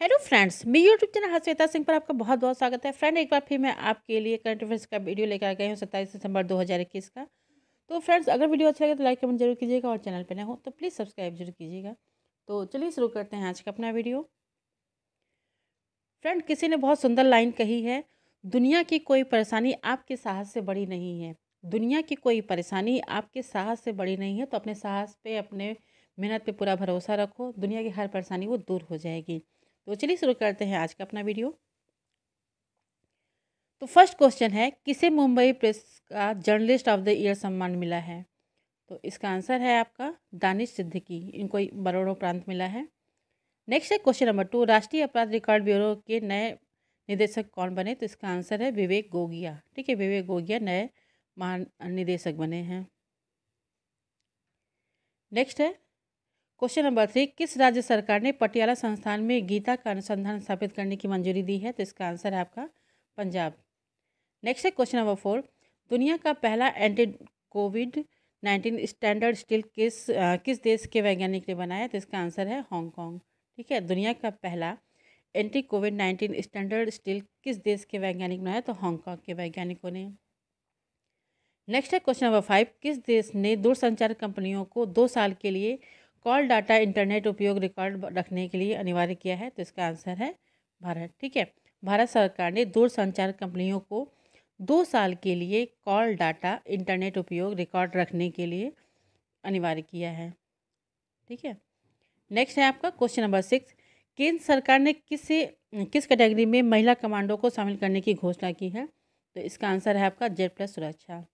hello friends मेरी YouTube channel Harshita Singh पर आपका बहुत बहुत स्वागत है फ्रेंड एक बार फिर मैं आपके लिए करंट अफेयर्स का वीडियो लेकर आ गई हूँ सत्ताईस दिसंबर 2021 का तो फ्रेंड्स अगर वीडियो अच्छा लगे तो लाइक कमेंट जरूर कीजिएगा और चैनल पर नए हो तो प्लीज़ सब्सक्राइब जरूर कीजिएगा तो चलिए शुरू करते हैं आज का अपना वीडियो फ्रेंड किसी ने बहुत सुंदर लाइन कही है दुनिया की कोई परेशानी आपके साहस से बड़ी नहीं है दुनिया की कोई परेशानी आपके साहस से बड़ी नहीं है तो अपने साहस पर अपने मेहनत पर पूरा भरोसा रखो दुनिया की हर परेशानी वो दूर हो जाएगी तो चलिए शुरू करते हैं आज का अपना वीडियो तो फर्स्ट क्वेश्चन है किसे मुंबई प्रेस का जर्नलिस्ट ऑफ द ईयर सम्मान मिला है तो इसका आंसर है आपका दानिश सिद्दीकी इनको बड़ोड़ा प्रांत मिला है नेक्स्ट है क्वेश्चन नंबर टू राष्ट्रीय अपराध रिकॉर्ड ब्यूरो के नए निदेशक कौन बने तो इसका आंसर है विवेक गोगिया ठीक है विवेक गोगिया नए महानिदेशक बने हैं नेक्स्ट है क्वेश्चन नंबर थ्री किस राज्य सरकार ने पटियाला संस्थान में गीता का अनुसंधान स्थापित करने की मंजूरी दी है तो इसका आंसर है आपका पंजाब नेक्स्ट है क्वेश्चन नंबर फोर दुनिया का पहला anti COVID nineteen standard steel किस आ, किस देश के वैज्ञानिक ने बनाया तो इसका आंसर है हांगकॉन्ग ठीक है दुनिया का पहला anti COVID nineteen standard steel किस देश के वैज्ञानिक बनाया तो हांगकॉन्ग के वैज्ञानिकों ने नेक्स्ट है क्वेश्चन नंबर फाइव किस देश ने दूरसंचार कंपनियों को दो साल के लिए कॉल डाटा इंटरनेट उपयोग रिकॉर्ड रखने के लिए अनिवार्य किया है तो इसका आंसर है भारत ठीक है भारत सरकार ने दूरसंचार कंपनियों को दो साल के लिए कॉल डाटा इंटरनेट उपयोग रिकॉर्ड रखने के लिए अनिवार्य किया है ठीक है नेक्स्ट है आपका क्वेश्चन नंबर सिक्स केंद्र सरकार ने किस किस कैटेगरी में महिला कमांडो को शामिल करने की घोषणा की है तो इसका आंसर है आपका जेड प्लस सुरक्षा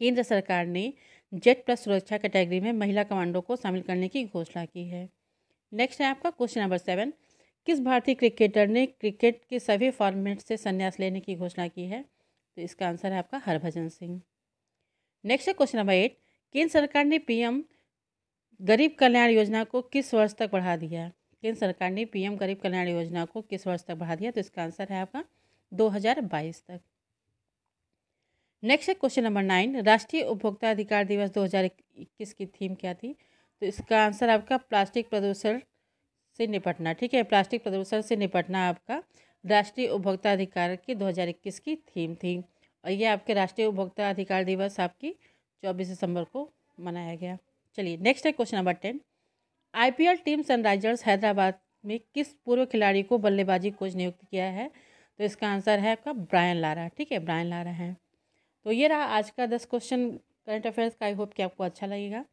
केंद्र सरकार ने जेट प्लस सुरक्षा कैटेगरी में महिला कमांडो को शामिल करने की घोषणा की है नेक्स्ट है आपका क्वेश्चन नंबर सेवन किस भारतीय क्रिकेटर ने क्रिकेट के सभी फॉर्मेट से संन्यास लेने की घोषणा की है तो इसका आंसर है आपका हरभजन सिंह नेक्स्ट है क्वेश्चन नंबर एट केंद्र सरकार ने पीएम गरीब कल्याण योजना को किस वर्ष तक बढ़ा दिया केंद्र सरकार ने पीएम गरीब कल्याण योजना को किस वर्ष तक बढ़ा दिया तो इसका आंसर है आपका बाईस तक नेक्स्ट है क्वेश्चन नंबर नाइन राष्ट्रीय उपभोक्ता अधिकार दिवस 2021 की थीम क्या थी तो इसका आंसर आपका प्लास्टिक प्रदूषण से निपटना ठीक है प्लास्टिक प्रदूषण से निपटना आपका राष्ट्रीय उपभोक्ता अधिकार की 2021 की थीम थी और ये आपके राष्ट्रीय उपभोक्ता अधिकार दिवस आपकी चौबीस दिसंबर को मनाया गया चलिए नेक्स्ट है question number ten L team Sunrisers Hyderabad में किस पूर्व खिलाड़ी को बल्लेबाजी कोच नियुक्त किया है तो इसका आंसर है आपका ब्रायन लारा ठीक है ब्रायन लारा है तो ये रहा आज का दस क्वेश्चन करंट अफेयर्स का आई होप कि आपको अच्छा लगेगा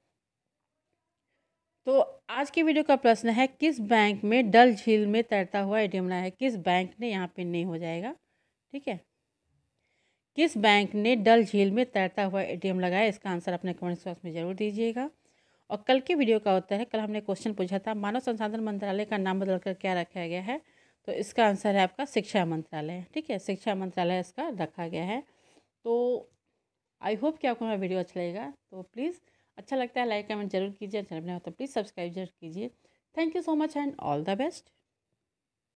तो आज की वीडियो का प्रश्न है किस बैंक में डल झील में तैरता हुआ एटीएम रहा है किस बैंक ने यहाँ पे नहीं हो जाएगा ठीक है किस बैंक ने डल झील में तैरता हुआ एटीएम लगाया इसका आंसर अपने कमेंट्स बॉक्स में जरूर दीजिएगा और कल की वीडियो का होता है कल हमने क्वेश्चन पूछा था मानव संसाधन मंत्रालय का नाम बदलकर क्या रखा गया है तो इसका आंसर है आपका शिक्षा मंत्रालय ठीक है शिक्षा मंत्रालय इसका रखा गया है तो आई होप कि आपको मेरा वीडियो अच्छा लगेगा तो प्लीज़ अच्छा लगता है लाइक कमेंट जरूर कीजिए अच्छा लगना हो तो प्लीज़ सब्सक्राइब जरूर कीजिए thank you so much and all the best